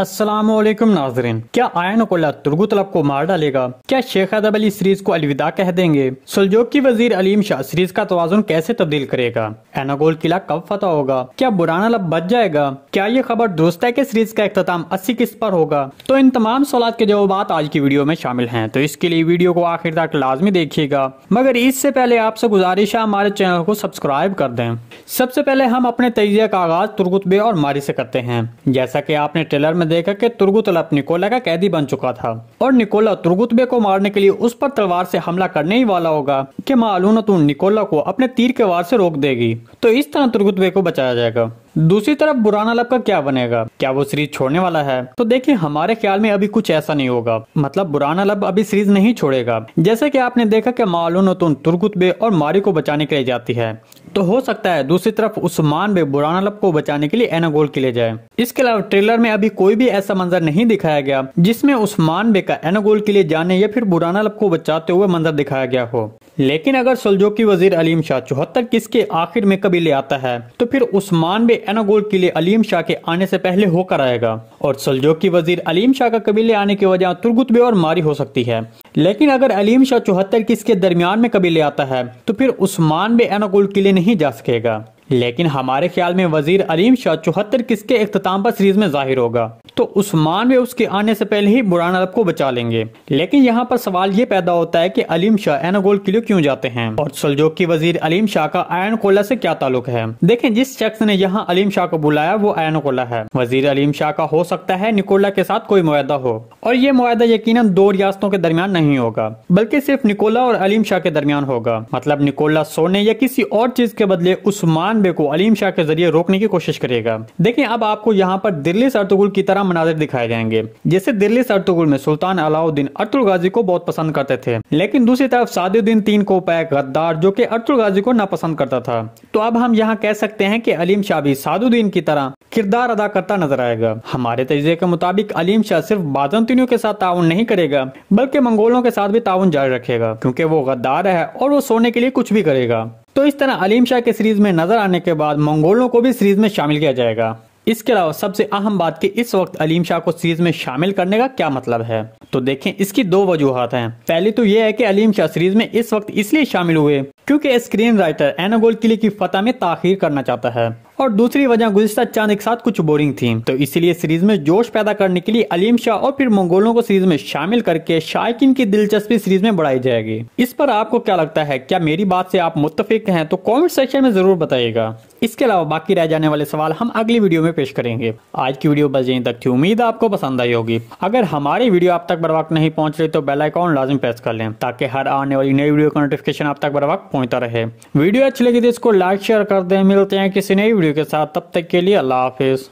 असलम नाजरीन क्या ion Cola तुर्गु तलब को मार डालेगा क्या शेख अदब अली सीरीज को अलविदा कह देंगे सुलजोक की वजीर अलीम शाह सीरीज का तोजुन कैसे तब्दील करेगा एनागोल किला कब फतह होगा क्या बुराना लब बच जाएगा क्या ये खबर दुरुस्त है कि सीरीज का अख्ताम अस्सी किस्त पर होगा तो इन तमाम सवाल के जवाब आज की वीडियो में शामिल है तो इसके लिए वीडियो को आखिर तक लाजमी देखिएगा मगर इससे पहले आपसे गुजारिश है हमारे चैनल को सब्सक्राइब कर दें सबसे पहले हम अपने तजिया का आगाज तुर्गुतबे और मारी से करते हैं जैसा की आपने टेलर में देखा कि अब निकोला का कैदी बन चुका था और निकोला तुर्गुतबे को मारने के लिए उस पर तलवार से हमला करने ही वाला होगा कि माँ तुम निकोला को अपने तीर के वार से रोक देगी तो इस तरह तुर्गुतबे को बचाया जाएगा दूसरी तरफ बुराना लब का क्या बनेगा क्या वो सीरीज छोड़ने वाला है तो देखिए हमारे ख्याल में अभी कुछ ऐसा नहीं होगा मतलब बुराना लब अभी सीरीज नहीं छोड़ेगा जैसे कि आपने देखा कि मालून तुम तुर्कुत बे और मारी को बचाने के लिए जाती है तो हो सकता है दूसरी तरफ उस्मान बे बुराना लब को बचाने के लिए एनागोल के लिए जाए इसके अलावा ट्रेलर में अभी कोई भी ऐसा मंजर नहीं दिखाया गया जिसमे उस्मान बे का एनागोल के लिए जाने या फिर बुराना लब को बचाते हुए मंजर दिखाया गया हो लेकिन अगर सुलजोकी की वजीर अलीम शाह चौहत्तर किस के आखिर में कभी ले आता है तो फिर उस्मान बे एनागोल लिए अलीम शाह के आने से पहले होकर आएगा और सुलजोकी वजीर अलीम शाह का कबीले आने की वजह तुर्गुतबे और मारी हो सकती है लेकिन अगर अलीम शाह चौहत्तर किसके दरमियान में कबीले आता है तो फिर उस्मान बे एनागोल किले नहीं जा सकेगा लेकिन हमारे ख्याल में वजीर अलीम शाह चौहत्तर किसके अख्ताम पर सीरीज में जाहिर होगा तो उस्मान वे उसके आने से पहले ही बुरान अरब को बचा लेंगे लेकिन यहाँ पर सवाल ये पैदा होता है कि अलीम शाह एनागोल किलो क्यों जाते हैं और सलजोक की वजीर अलीम शाह का आयन कोला से क्या ताल्लुक है देखें जिस शख्स ने यहाँ अलीम शाह को बुलाया वो आयन कोला है वजीर अलीम शाह का हो सकता है निकोला के साथ कोई मुआदा हो और ये मुआदा यकीन दो रियासतों के दरमियान नहीं होगा बल्कि सिर्फ निकोला और अलीम शाह के दरमियान होगा मतलब निकोला सोने या किसी और चीज के बदले उस्मान खानबे को अलीम शाह के जरिए रोकने की कोशिश करेगा देखिए अब आपको यहाँ पर दिल्ली सरतुगुल की तरह मनाजिर दिखाए जाएंगे जैसे दिल्ली सरतुगुल में सुल्तान अलाउद्दीन अर्तुल गाजी को बहुत पसंद करते थे लेकिन दूसरी तरफ सादुद्दीन तीन को पैक गद्दार जो की अर्तुल गाजी को नापसंद करता था तो अब हम यहाँ कह सकते हैं की अलीम शाह भी सादुद्दीन की तरह किरदार अदा करता नजर आएगा हमारे तजे के मुताबिक अलीम शाह सिर्फ बाजंतिनियों के साथ ताउन नहीं करेगा बल्कि मंगोलों के साथ भी ताउन जारी रखेगा क्योंकि वो गद्दार है और वो सोने के लिए कुछ भी करेगा तो इस तरह अलीम शाह के सीरीज में नजर आने के बाद मंगोलों को भी सीरीज में शामिल किया जाएगा इसके अलावा सबसे अहम बात कि इस वक्त अलीम शाह को सीरीज में शामिल करने का क्या मतलब है तो देखें इसकी दो वजूहत हैं पहली तो ये है कि अलीम शाह सीरीज में इस वक्त इसलिए शामिल हुए क्योंकि स्क्रीन राइटर एनागोल किले की फतह में ताखिर करना चाहता है और दूसरी वजह गुजशत चांद एक साथ कुछ बोरिंग थी तो इसीलिए सीरीज में जोश पैदा करने के लिए अलीम शाह और फिर मंगोलों को सीरीज में शामिल करके शायकिन की दिलचस्पी सीरीज में बढ़ाई जाएगी इस पर आपको क्या लगता है क्या मेरी बात से आप मुतफिक हैं तो कमेंट सेक्शन में जरूर बताइएगा इसके अलावा बाकी रह जाने वाले सवाल हम अगली वीडियो में पेश करेंगे आज की वीडियो बस यही तक थी उम्मीद आपको पसंद आई होगी अगर हमारी वीडियो आप तक बर वक्त नहीं पहुंच रही तो बेल आइकॉन लाजम प्रेस कर लें ताकि हर आने वाली नई वीडियो का नोटिफिकेशन आप तक बर वक्त पहुंचता रहे वीडियो अच्छी लगी तो इसको लाइक शेयर कर दें मिलते हैं किसी नई वीडियो के साथ तब तक के लिए अल्लाह हाफिज़